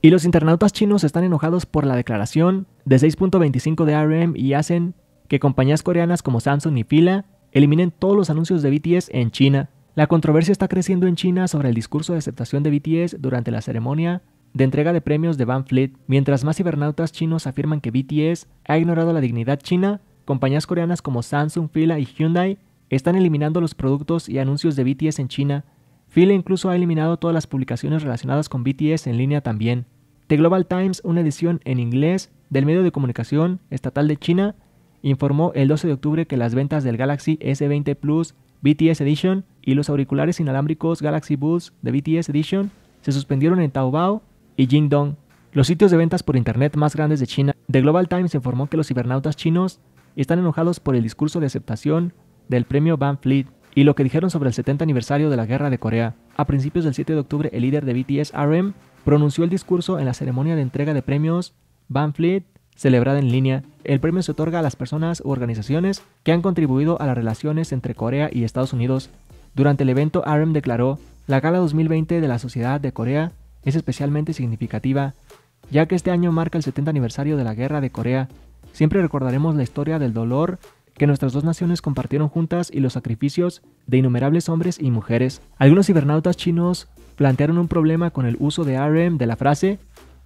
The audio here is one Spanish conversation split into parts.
Y los internautas chinos están enojados por la declaración de 6.25 de RM y hacen que compañías coreanas como Samsung y Pila eliminen todos los anuncios de BTS en China. La controversia está creciendo en China sobre el discurso de aceptación de BTS durante la ceremonia de entrega de premios de Van Fleet, mientras más cibernautas chinos afirman que BTS ha ignorado la dignidad china, compañías coreanas como Samsung, Fila y Hyundai están eliminando los productos y anuncios de BTS en China. Fila incluso ha eliminado todas las publicaciones relacionadas con BTS en línea también. The Global Times, una edición en inglés del medio de comunicación estatal de China, informó el 12 de octubre que las ventas del Galaxy S20 Plus BTS Edition y los auriculares inalámbricos Galaxy Buds de BTS Edition se suspendieron en Taobao y Jingdong, los sitios de ventas por Internet más grandes de China, The Global Times informó que los cibernautas chinos están enojados por el discurso de aceptación del premio Van Fleet y lo que dijeron sobre el 70 aniversario de la Guerra de Corea. A principios del 7 de octubre, el líder de BTS RM pronunció el discurso en la ceremonia de entrega de premios Van Fleet celebrada en línea. El premio se otorga a las personas u organizaciones que han contribuido a las relaciones entre Corea y Estados Unidos. Durante el evento, RM declaró, la Gala 2020 de la Sociedad de Corea es especialmente significativa, ya que este año marca el 70 aniversario de la Guerra de Corea. Siempre recordaremos la historia del dolor que nuestras dos naciones compartieron juntas y los sacrificios de innumerables hombres y mujeres. Algunos cibernautas chinos plantearon un problema con el uso de RM de la frase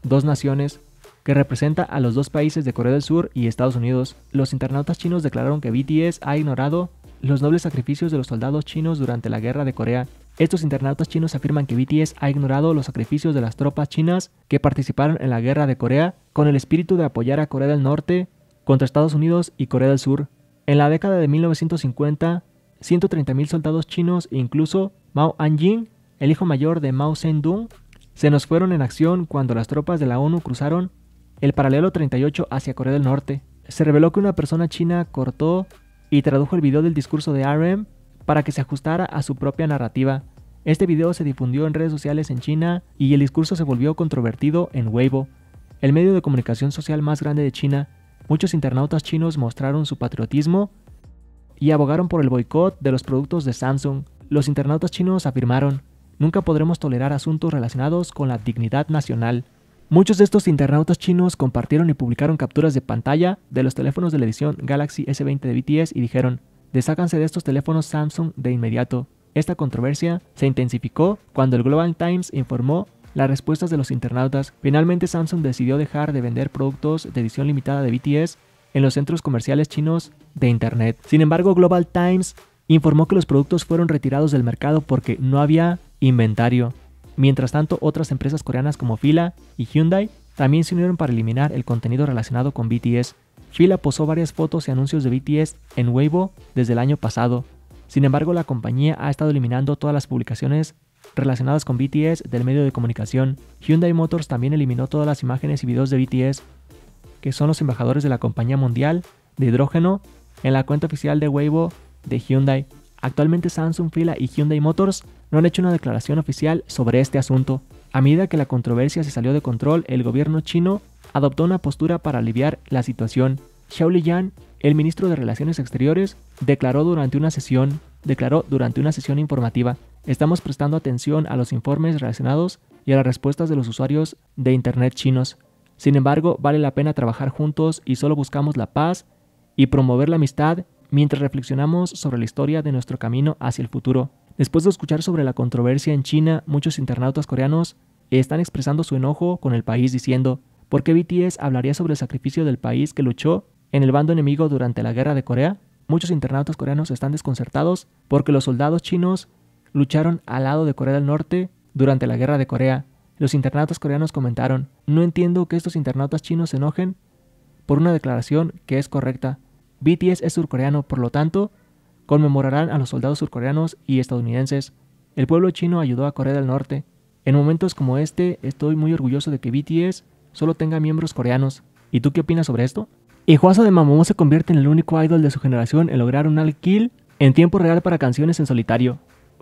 dos naciones, que representa a los dos países de Corea del Sur y Estados Unidos. Los internautas chinos declararon que BTS ha ignorado los nobles sacrificios de los soldados chinos durante la Guerra de Corea estos internautas chinos afirman que BTS ha ignorado los sacrificios de las tropas chinas que participaron en la guerra de Corea con el espíritu de apoyar a Corea del Norte contra Estados Unidos y Corea del Sur. En la década de 1950, 130.000 soldados chinos e incluso Mao Anjin, el hijo mayor de Mao Zedong, se nos fueron en acción cuando las tropas de la ONU cruzaron el paralelo 38 hacia Corea del Norte. Se reveló que una persona china cortó y tradujo el video del discurso de RM para que se ajustara a su propia narrativa. Este video se difundió en redes sociales en China y el discurso se volvió controvertido en Weibo, el medio de comunicación social más grande de China. Muchos internautas chinos mostraron su patriotismo y abogaron por el boicot de los productos de Samsung. Los internautas chinos afirmaron, nunca podremos tolerar asuntos relacionados con la dignidad nacional. Muchos de estos internautas chinos compartieron y publicaron capturas de pantalla de los teléfonos de la edición Galaxy S20 de BTS y dijeron, Desácanse de estos teléfonos Samsung de inmediato. Esta controversia se intensificó cuando el Global Times informó las respuestas de los internautas. Finalmente Samsung decidió dejar de vender productos de edición limitada de BTS en los centros comerciales chinos de Internet. Sin embargo, Global Times informó que los productos fueron retirados del mercado porque no había inventario. Mientras tanto, otras empresas coreanas como Fila y Hyundai también se unieron para eliminar el contenido relacionado con BTS. Fila posó varias fotos y anuncios de BTS en Weibo desde el año pasado. Sin embargo, la compañía ha estado eliminando todas las publicaciones relacionadas con BTS del medio de comunicación. Hyundai Motors también eliminó todas las imágenes y videos de BTS, que son los embajadores de la compañía mundial de hidrógeno, en la cuenta oficial de Weibo de Hyundai. Actualmente Samsung Fila y Hyundai Motors no han hecho una declaración oficial sobre este asunto. A medida que la controversia se salió de control, el gobierno chino adoptó una postura para aliviar la situación. Xiao Liyan, el ministro de Relaciones Exteriores, declaró durante una sesión, declaró durante una sesión informativa, estamos prestando atención a los informes relacionados y a las respuestas de los usuarios de Internet chinos. Sin embargo, vale la pena trabajar juntos y solo buscamos la paz y promover la amistad mientras reflexionamos sobre la historia de nuestro camino hacia el futuro. Después de escuchar sobre la controversia en China, muchos internautas coreanos están expresando su enojo con el país diciendo, ¿Por qué BTS hablaría sobre el sacrificio del país que luchó en el bando enemigo durante la guerra de Corea? Muchos internautas coreanos están desconcertados porque los soldados chinos lucharon al lado de Corea del Norte durante la guerra de Corea. Los internautas coreanos comentaron, no entiendo que estos internautas chinos se enojen por una declaración que es correcta. BTS es surcoreano, por lo tanto, conmemorarán a los soldados surcoreanos y estadounidenses. El pueblo chino ayudó a Corea del Norte. En momentos como este, estoy muy orgulloso de que BTS solo tenga miembros coreanos. ¿Y tú qué opinas sobre esto? Y juasa de Mamamoo se convierte en el único idol de su generación en lograr un alquil en tiempo real para canciones en solitario.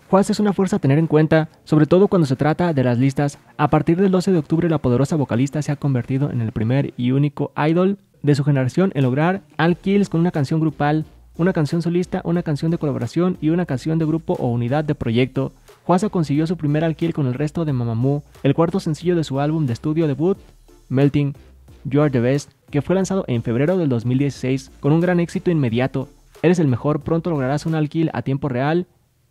juasa es una fuerza a tener en cuenta, sobre todo cuando se trata de las listas. A partir del 12 de octubre, la poderosa vocalista se ha convertido en el primer y único idol de su generación en lograr kills con una canción grupal, una canción solista, una canción de colaboración y una canción de grupo o unidad de proyecto. Juasa consiguió su primer alquil con el resto de Mamamoo, el cuarto sencillo de su álbum de estudio debut, Melting, You Are the Best, que fue lanzado en febrero del 2016 con un gran éxito inmediato. Eres el mejor, pronto lograrás un alquil a tiempo real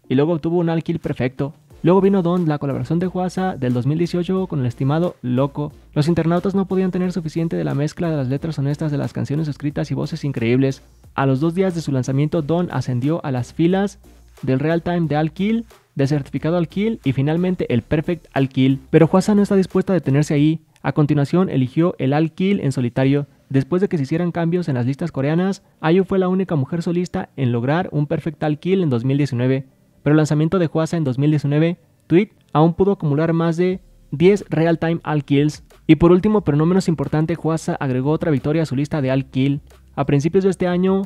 y luego obtuvo un alquil perfecto. Luego vino Don, la colaboración de Juasa del 2018 con el estimado Loco. Los internautas no podían tener suficiente de la mezcla de las letras honestas de las canciones escritas y voces increíbles. A los dos días de su lanzamiento, Don ascendió a las filas del Real Time de Alquil, de Certificado Alquil y finalmente el Perfect Alquil. Pero Juasa no está dispuesta a detenerse ahí. A continuación eligió el all Kill en solitario. Después de que se hicieran cambios en las listas coreanas, Ayu fue la única mujer solista en lograr un perfect all Kill en 2019, pero el lanzamiento de Huasa en 2019, Tweet aún pudo acumular más de 10 Real Time All Kills. Y por último, pero no menos importante, Huasa agregó otra victoria a su lista de All Kill. A principios de este año,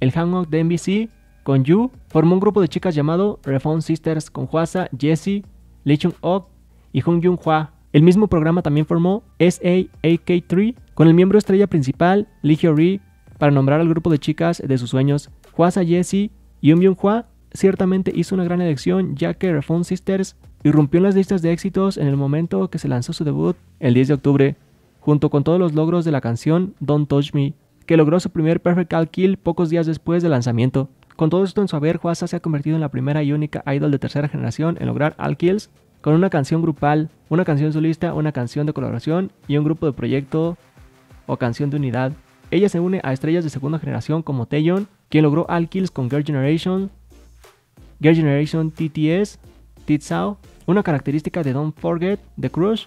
el hangout de NBC con Yu formó un grupo de chicas llamado Refund Sisters con Huasa, Jessie, Lee Chung Ok y Hong Yun Hwa. El mismo programa también formó SAAK3 con el miembro estrella principal Lee Hyo-ri para nombrar al grupo de chicas de sus sueños. Huasa Jessie y Byung Hwa ciertamente hizo una gran elección ya que Reform Sisters irrumpió en las listas de éxitos en el momento que se lanzó su debut el 10 de octubre, junto con todos los logros de la canción Don't Touch Me, que logró su primer Perfect All Kill pocos días después del lanzamiento. Con todo esto en su haber, Huasa se ha convertido en la primera y única idol de tercera generación en lograr All Kills con una canción grupal, una canción solista, una canción de colaboración y un grupo de proyecto o canción de unidad. Ella se une a estrellas de segunda generación como Taeyeon, quien logró All con Girl Generation, Girl Generation TTS, Titsao, una característica de Don't Forget, The Crush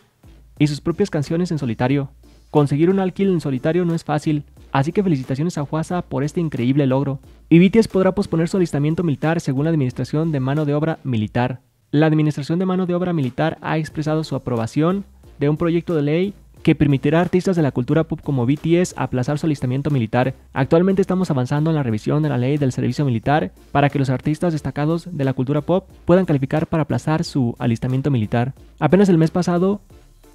y sus propias canciones en solitario. Conseguir un All en solitario no es fácil, así que felicitaciones a Huasa por este increíble logro. Y BTS podrá posponer su alistamiento militar según la administración de mano de obra militar la Administración de Mano de Obra Militar ha expresado su aprobación de un proyecto de ley que permitirá a artistas de la cultura pop como BTS aplazar su alistamiento militar. Actualmente estamos avanzando en la revisión de la ley del servicio militar para que los artistas destacados de la cultura pop puedan calificar para aplazar su alistamiento militar. Apenas el mes pasado,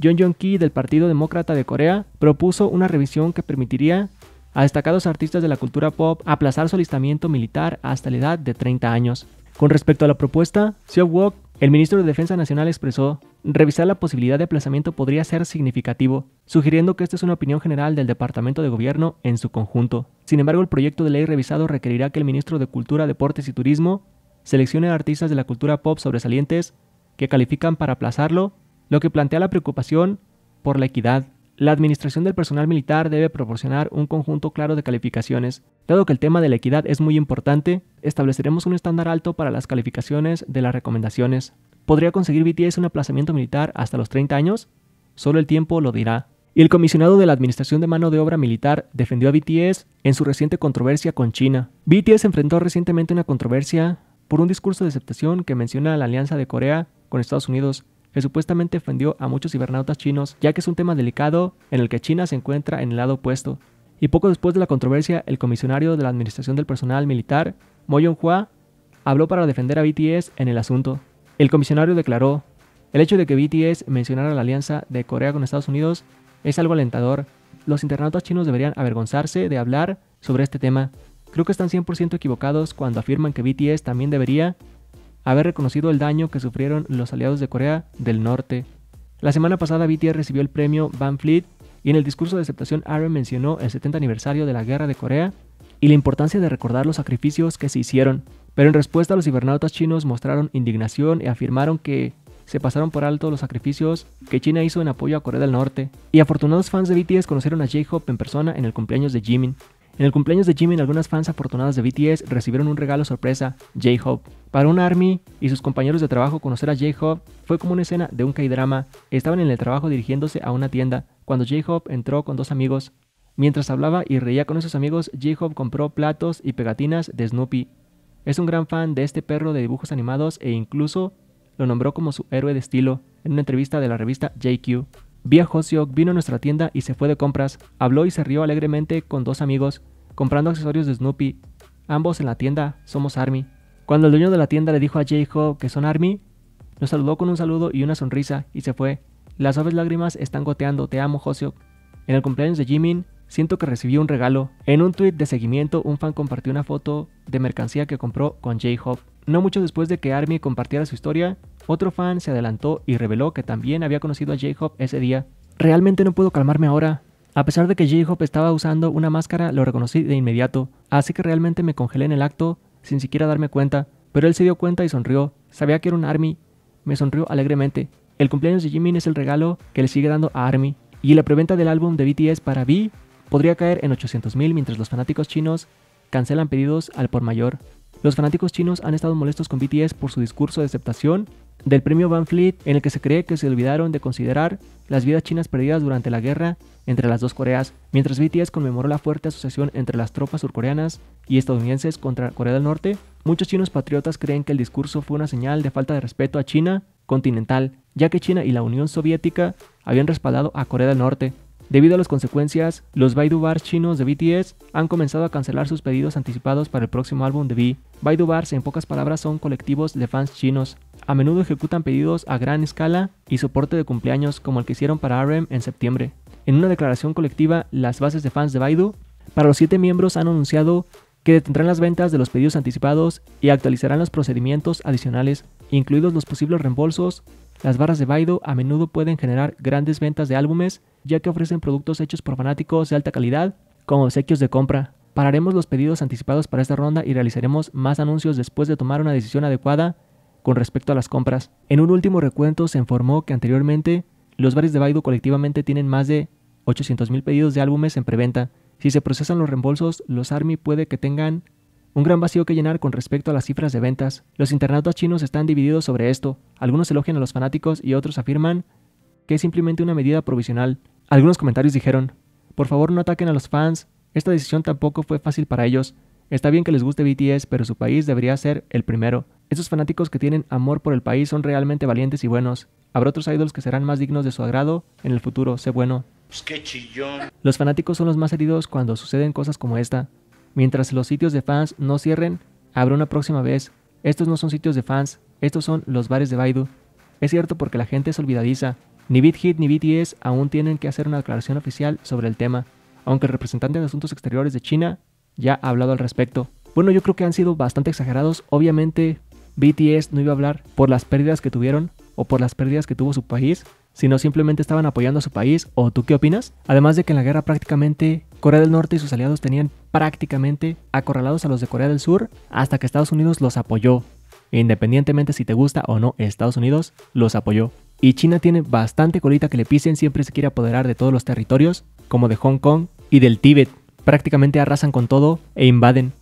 John Jong Ki del Partido Demócrata de Corea propuso una revisión que permitiría a destacados artistas de la cultura pop aplazar su alistamiento militar hasta la edad de 30 años. Con respecto a la propuesta, Seo Wook el ministro de Defensa Nacional expresó, revisar la posibilidad de aplazamiento podría ser significativo, sugiriendo que esta es una opinión general del Departamento de Gobierno en su conjunto. Sin embargo, el proyecto de ley revisado requerirá que el ministro de Cultura, Deportes y Turismo seleccione artistas de la cultura pop sobresalientes que califican para aplazarlo, lo que plantea la preocupación por la equidad la administración del personal militar debe proporcionar un conjunto claro de calificaciones. Dado que el tema de la equidad es muy importante, estableceremos un estándar alto para las calificaciones de las recomendaciones. ¿Podría conseguir BTS un aplazamiento militar hasta los 30 años? Solo el tiempo lo dirá. Y el comisionado de la Administración de Mano de Obra Militar defendió a BTS en su reciente controversia con China. BTS enfrentó recientemente una controversia por un discurso de aceptación que menciona la alianza de Corea con Estados Unidos que supuestamente ofendió a muchos cibernautas chinos, ya que es un tema delicado en el que China se encuentra en el lado opuesto. Y poco después de la controversia, el comisionario de la Administración del Personal Militar, Mo yong habló para defender a BTS en el asunto. El comisionario declaró, el hecho de que BTS mencionara la alianza de Corea con Estados Unidos es algo alentador. Los internautas chinos deberían avergonzarse de hablar sobre este tema. Creo que están 100% equivocados cuando afirman que BTS también debería haber reconocido el daño que sufrieron los aliados de Corea del Norte. La semana pasada BTS recibió el premio Van Fleet y en el discurso de aceptación Aaron mencionó el 70 aniversario de la Guerra de Corea y la importancia de recordar los sacrificios que se hicieron. Pero en respuesta los cibernautas chinos mostraron indignación y afirmaron que se pasaron por alto los sacrificios que China hizo en apoyo a Corea del Norte. Y afortunados fans de BTS conocieron a J-Hope en persona en el cumpleaños de Jimin. En el cumpleaños de Jimin, algunas fans afortunadas de BTS recibieron un regalo sorpresa, J-Hope. Para un ARMY y sus compañeros de trabajo conocer a J-Hope fue como una escena de un K-drama. Estaban en el trabajo dirigiéndose a una tienda cuando J-Hope entró con dos amigos. Mientras hablaba y reía con esos amigos, J-Hope compró platos y pegatinas de Snoopy. Es un gran fan de este perro de dibujos animados e incluso lo nombró como su héroe de estilo en una entrevista de la revista JQ. Vía a vino a nuestra tienda y se fue de compras. Habló y se rió alegremente con dos amigos, comprando accesorios de Snoopy. Ambos en la tienda somos Army. Cuando el dueño de la tienda le dijo a J-Hope que son Army, nos saludó con un saludo y una sonrisa y se fue. Las suaves lágrimas están goteando, te amo Hoseok. En el cumpleaños de Jimin, siento que recibí un regalo. En un tweet de seguimiento, un fan compartió una foto de mercancía que compró con J-Hope. No mucho después de que Army compartiera su historia, otro fan se adelantó y reveló que también había conocido a J-Hope ese día. Realmente no puedo calmarme ahora. A pesar de que J-Hope estaba usando una máscara, lo reconocí de inmediato, así que realmente me congelé en el acto sin siquiera darme cuenta, pero él se dio cuenta y sonrió. Sabía que era un ARMY. Me sonrió alegremente. El cumpleaños de Jimin es el regalo que le sigue dando a ARMY, y la preventa del álbum de BTS para V podría caer en 800.000 mientras los fanáticos chinos cancelan pedidos al por mayor. Los fanáticos chinos han estado molestos con BTS por su discurso de aceptación del premio Van Fleet en el que se cree que se olvidaron de considerar las vidas chinas perdidas durante la guerra entre las dos Coreas, mientras BTS conmemoró la fuerte asociación entre las tropas surcoreanas y estadounidenses contra Corea del Norte, muchos chinos patriotas creen que el discurso fue una señal de falta de respeto a China continental, ya que China y la Unión Soviética habían respaldado a Corea del Norte Debido a las consecuencias, los Baidu Bars chinos de BTS han comenzado a cancelar sus pedidos anticipados para el próximo álbum de B. Baidu Bars, en pocas palabras, son colectivos de fans chinos. A menudo ejecutan pedidos a gran escala y soporte de cumpleaños como el que hicieron para RM en septiembre. En una declaración colectiva, las bases de fans de Baidu, para los siete miembros han anunciado que detendrán las ventas de los pedidos anticipados y actualizarán los procedimientos adicionales Incluidos los posibles reembolsos, las barras de Baidu a menudo pueden generar grandes ventas de álbumes, ya que ofrecen productos hechos por fanáticos de alta calidad, como obsequios de compra. Pararemos los pedidos anticipados para esta ronda y realizaremos más anuncios después de tomar una decisión adecuada con respecto a las compras. En un último recuento se informó que anteriormente los bares de Baidu colectivamente tienen más de 800.000 pedidos de álbumes en preventa. Si se procesan los reembolsos, los ARMY puede que tengan un gran vacío que llenar con respecto a las cifras de ventas. Los internautas chinos están divididos sobre esto. Algunos elogian a los fanáticos y otros afirman que es simplemente una medida provisional. Algunos comentarios dijeron, por favor no ataquen a los fans, esta decisión tampoco fue fácil para ellos. Está bien que les guste BTS, pero su país debería ser el primero. Esos fanáticos que tienen amor por el país son realmente valientes y buenos. Habrá otros ídolos que serán más dignos de su agrado en el futuro, sé bueno. Pues los fanáticos son los más heridos cuando suceden cosas como esta. Mientras los sitios de fans no cierren, habrá una próxima vez. Estos no son sitios de fans, estos son los bares de Baidu. Es cierto porque la gente es olvidadiza. Ni BitHit ni BTS aún tienen que hacer una declaración oficial sobre el tema, aunque el representante de Asuntos Exteriores de China ya ha hablado al respecto. Bueno, yo creo que han sido bastante exagerados. Obviamente, BTS no iba a hablar por las pérdidas que tuvieron o por las pérdidas que tuvo su país, sino simplemente estaban apoyando a su país, o tú qué opinas? Además de que en la guerra prácticamente Corea del Norte y sus aliados tenían prácticamente acorralados a los de Corea del Sur hasta que Estados Unidos los apoyó. Independientemente si te gusta o no, Estados Unidos los apoyó. Y China tiene bastante colita que le pisen, siempre se quiere apoderar de todos los territorios, como de Hong Kong y del Tíbet. Prácticamente arrasan con todo e invaden.